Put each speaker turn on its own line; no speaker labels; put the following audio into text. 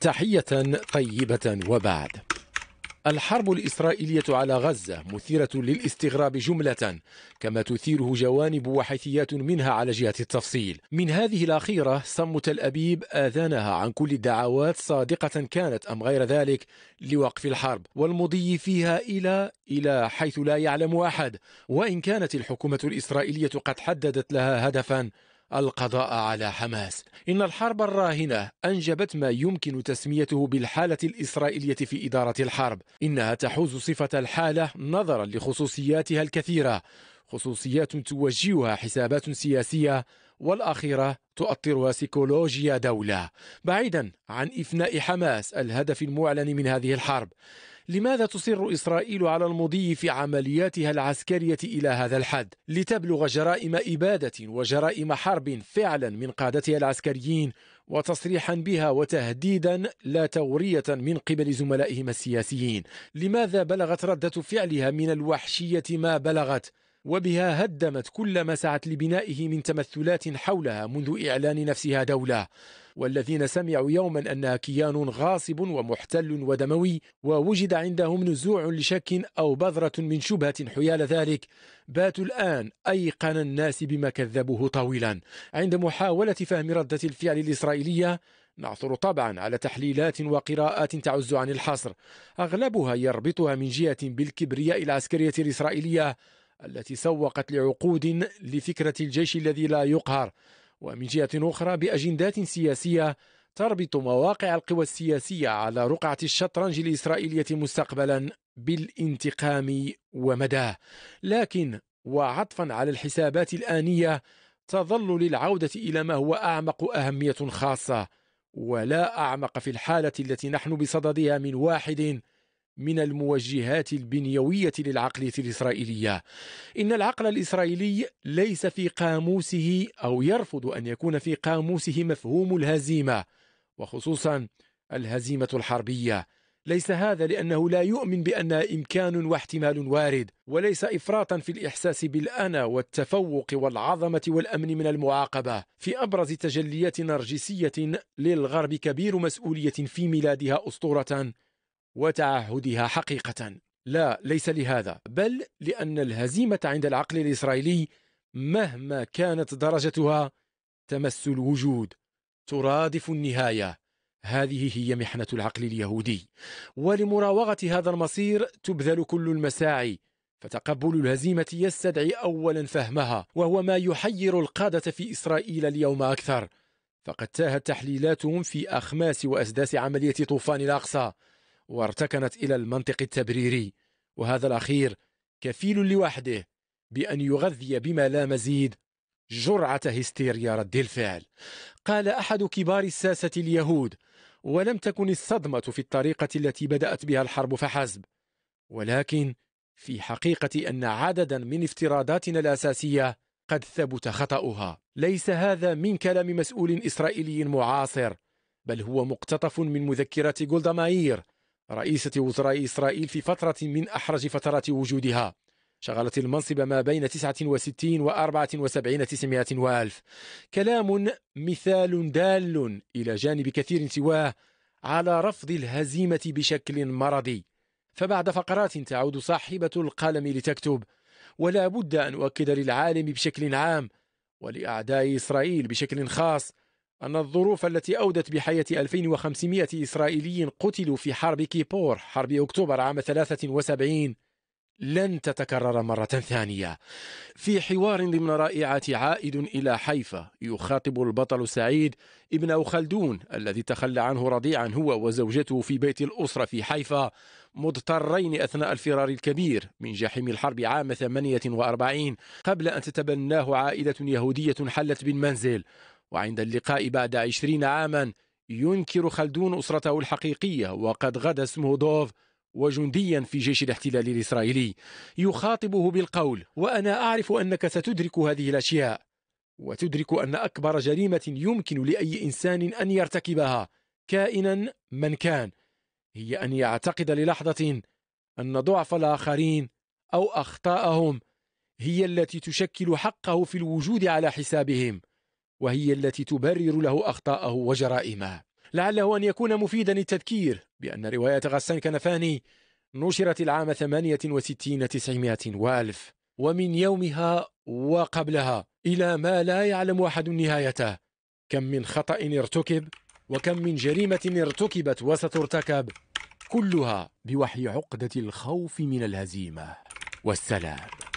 تحية طيبة وبعد الحرب الإسرائيلية على غزة مثيرة للاستغراب جملة كما تثيره جوانب وحيثيات منها على جهة التفصيل من هذه الأخيرة صم تل أبيب آذانها عن كل الدعوات صادقة كانت أم غير ذلك لوقف الحرب والمضي فيها إلى إلى حيث لا يعلم أحد وإن كانت الحكومة الإسرائيلية قد حددت لها هدفا القضاء على حماس إن الحرب الراهنة أنجبت ما يمكن تسميته بالحالة الإسرائيلية في إدارة الحرب إنها تحوز صفة الحالة نظرا لخصوصياتها الكثيرة خصوصيات توجهها حسابات سياسية والأخيرة تؤطرها سيكولوجيا دولة بعيدا عن إفناء حماس الهدف المعلن من هذه الحرب لماذا تصر إسرائيل على المضي في عملياتها العسكرية إلى هذا الحد لتبلغ جرائم إبادة وجرائم حرب فعلا من قادتها العسكريين وتصريحا بها وتهديدا لا تورية من قبل زملائهم السياسيين لماذا بلغت ردة فعلها من الوحشية ما بلغت وبها هدمت كل ما سعت لبنائه من تمثلات حولها منذ إعلان نفسها دولة والذين سمعوا يوما أنها كيان غاصب ومحتل ودموي ووجد عندهم نزوع لشك أو بذرة من شبهة حيال ذلك باتوا الآن أيقن الناس بما كذبوه طويلا عند محاولة فهم ردة الفعل الإسرائيلية نعثر طبعا على تحليلات وقراءات تعز عن الحصر أغلبها يربطها من جهة بالكبرياء العسكرية الإسرائيلية التي سوقت لعقود لفكرة الجيش الذي لا يقهر ومن جهة أخرى بأجندات سياسية تربط مواقع القوى السياسية على رقعة الشطرنج الإسرائيلية مستقبلا بالانتقام ومداه لكن وعطفا على الحسابات الآنية تظل للعودة إلى ما هو أعمق أهمية خاصة ولا أعمق في الحالة التي نحن بصددها من واحد من الموجهات البنيوية للعقلية الإسرائيلية إن العقل الإسرائيلي ليس في قاموسه أو يرفض أن يكون في قاموسه مفهوم الهزيمة وخصوصا الهزيمة الحربية ليس هذا لأنه لا يؤمن بأن إمكان واحتمال وارد وليس إفراطا في الإحساس بالأنا والتفوق والعظمة والأمن من المعاقبة في أبرز تجليات نرجسية للغرب كبير مسؤولية في ميلادها أسطورة وتعهدها حقيقة لا ليس لهذا بل لأن الهزيمة عند العقل الإسرائيلي مهما كانت درجتها تمس الوجود ترادف النهاية هذه هي محنة العقل اليهودي ولمراوغة هذا المصير تبذل كل المساعي فتقبل الهزيمة يستدعي أولا فهمها وهو ما يحير القادة في إسرائيل اليوم أكثر فقد تاهت تحليلاتهم في أخماس وأسداس عملية طوفان الأقصى وارتكنت إلى المنطق التبريري وهذا الأخير كفيل لوحده بأن يغذي بما لا مزيد جرعة هستيريا رد الفعل قال أحد كبار الساسة اليهود ولم تكن الصدمة في الطريقة التي بدأت بها الحرب فحسب ولكن في حقيقة أن عددا من افتراضاتنا الأساسية قد ثبت خطأها ليس هذا من كلام مسؤول إسرائيلي معاصر بل هو مقتطف من مذكرة جولدا ماير رئيسة وزراء إسرائيل في فترة من أحرج فترات وجودها شغلت المنصب ما بين 69 و 74 900 وألف كلام مثال دال إلى جانب كثير سواه على رفض الهزيمة بشكل مرضي فبعد فقرات تعود صاحبة القلم لتكتب ولا بد أن أؤكد للعالم بشكل عام ولأعداء إسرائيل بشكل خاص أن الظروف التي أودت بحياة 2500 إسرائيلي قتلوا في حرب كيبور حرب أكتوبر عام 73 لن تتكرر مرة ثانية. في حوار ضمن رائعة عائد إلى حيفا يخاطب البطل سعيد ابن خلدون الذي تخلى عنه رضيعا هو وزوجته في بيت الأسرة في حيفا مضطرين أثناء الفرار الكبير من جحيم الحرب عام 48 قبل أن تتبناه عائلة يهودية حلت بالمنزل وعند اللقاء بعد عشرين عاما ينكر خلدون أسرته الحقيقية وقد غدا اسمه دوف وجنديا في جيش الاحتلال الإسرائيلي يخاطبه بالقول وأنا أعرف أنك ستدرك هذه الأشياء وتدرك أن أكبر جريمة يمكن لأي إنسان أن يرتكبها كائنا من كان هي أن يعتقد للحظة أن ضعف الآخرين أو أخطاءهم هي التي تشكل حقه في الوجود على حسابهم وهي التي تبرر له أخطاءه وجرائمه لعله أن يكون مفيدا للتذكير بأن رواية غسان كنفاني نشرت العام 68 900 والف ومن يومها وقبلها إلى ما لا يعلم أحد نهايته كم من خطأ ارتكب وكم من جريمة ارتكبت وسترتكب كلها بوحي عقدة الخوف من الهزيمة والسلام